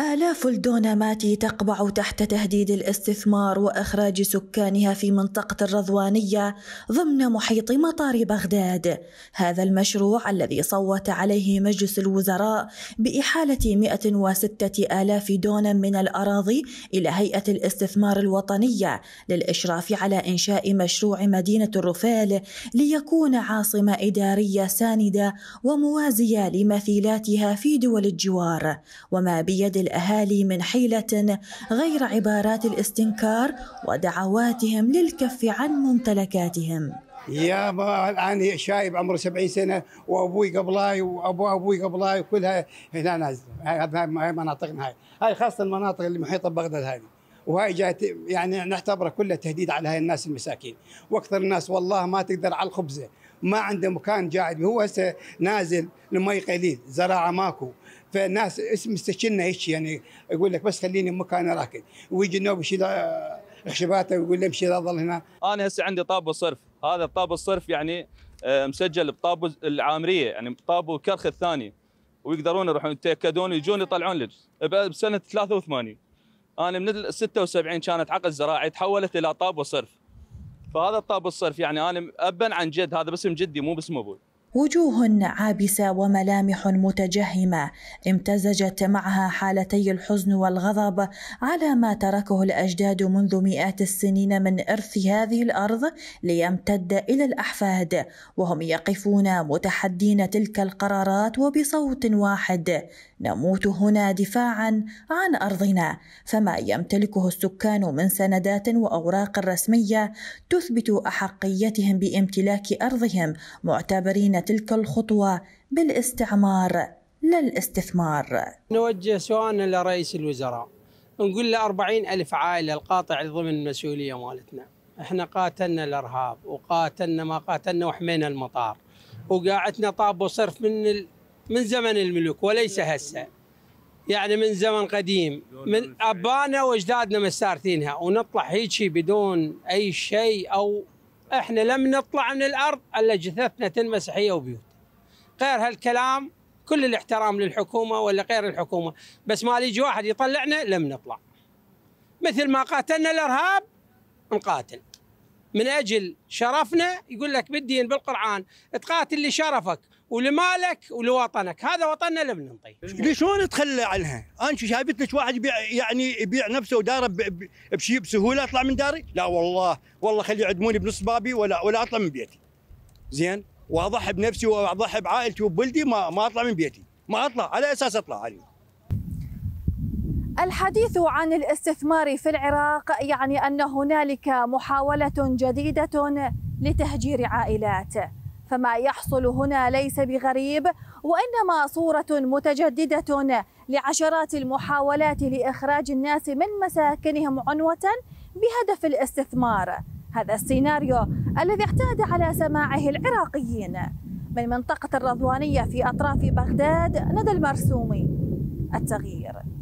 آلاف الدونمات تقبع تحت تهديد الاستثمار وإخراج سكانها في منطقة الرضوانية ضمن محيط مطار بغداد. هذا المشروع الذي صوت عليه مجلس الوزراء بإحالة 106 آلاف دونم من الأراضي إلى هيئة الاستثمار الوطنية للإشراف على إنشاء مشروع مدينة الرفال ليكون عاصمة إدارية ساندة وموازية لمثيلاتها في دول الجوار وما بيد الأهالي من حيلة غير عبارات الاستنكار ودعواتهم للكف عن ممتلكاتهم يابا الان شايب عمره 70 سنه وابوي قبلاي وابو ابوي قبلاي وكلها هنا نازله هاي مناطقنا هاي هاي خاصه المناطق اللي محيطه ببغداد هذه وهاي جات يعني نعتبرها كلها تهديد على هاي الناس المساكين واكثر الناس والله ما تقدر على الخبزه ما عنده مكان قاعد هو هسه نازل المي قليل زراعه ماكو فالناس اسم استشنا هيك يعني يقول لك بس خليني مكان راكد ويجي النوب يشيل خشباته آه، ويقول لي امشي لا ظل هنا انا هسه عندي طابو صرف هذا الطابو الصرف يعني آه، مسجل بطابو العامريه يعني طابو كرخ الثاني ويقدرون يروحون يتاكدون ويجون يطلعون لك بسنه 83 انا من ال 76 كانت عقد زراعي تحولت الى طابو صرف فهذا الطاب الصرف يعني انا ابا عن جد هذا باسم جدي مو باسم ابوي وجوه عابسه وملامح متجهمه امتزجت معها حالتي الحزن والغضب على ما تركه الاجداد منذ مئات السنين من ارث هذه الارض ليمتد الى الاحفاد وهم يقفون متحدين تلك القرارات وبصوت واحد نموت هنا دفاعا عن ارضنا فما يمتلكه السكان من سندات واوراق رسميه تثبت احقيتهم بامتلاك ارضهم معتبرين تلك الخطوه بالاستعمار لا الاستثمار نوجه سؤالنا لرئيس الوزراء نقول له 40 ألف عائلة القاطع ضمن المسؤولية مالتنا احنا قاتلنا الارهاب وقاتلنا ما قاتلنا وحمينا المطار وقاعتنا طاب وصرف من من زمن الملوك وليس هسه يعني من زمن قديم من ابانا واجدادنا مستارثينها ونطلع هيجي بدون اي شيء او احنا لم نطلع من الارض الا جثثنا تنمسح هي وبيوت غير هالكلام كل الاحترام للحكومه ولا غير الحكومه بس ما يجي واحد يطلعنا لم نطلع مثل ما قاتلنا الارهاب نقاتل من اجل شرفنا يقول لك بالدين بالقران تقاتل لشرفك ولمالك ولوطنك هذا وطننا اللي طيب شلون تخلى عنها انا شايفت لك واحد يبيع يعني يبيع نفسه وداره بشيء بسهوله اطلع من داري لا والله والله خلي يعدموني بنص بابي ولا ولا اطلع من بيتي زين واضحي بنفسي واضحي بعائلتي وبولدي ما ما اطلع من بيتي ما اطلع على اساس اطلع علي الحديث عن الاستثمار في العراق يعني ان هنالك محاوله جديده لتهجير عائلات فما يحصل هنا ليس بغريب وانما صوره متجدده لعشرات المحاولات لاخراج الناس من مساكنهم عنوه بهدف الاستثمار هذا السيناريو الذي اعتاد على سماعه العراقيين من منطقه الرضوانيه في اطراف بغداد ندى المرسومي التغيير